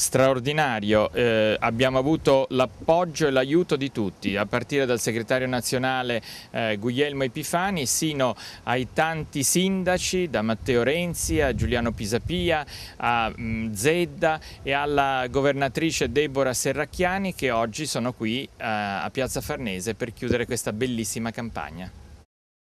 straordinario, eh, abbiamo avuto l'appoggio e l'aiuto di tutti, a partire dal segretario nazionale eh, Guglielmo Epifani sino ai tanti sindaci, da Matteo Renzi a Giuliano Pisapia, a mh, mm, Zedda e alla governatrice Deborah Serracchiani che oggi sono qui eh, a Piazza Farnese per chiudere questa bellissima campagna.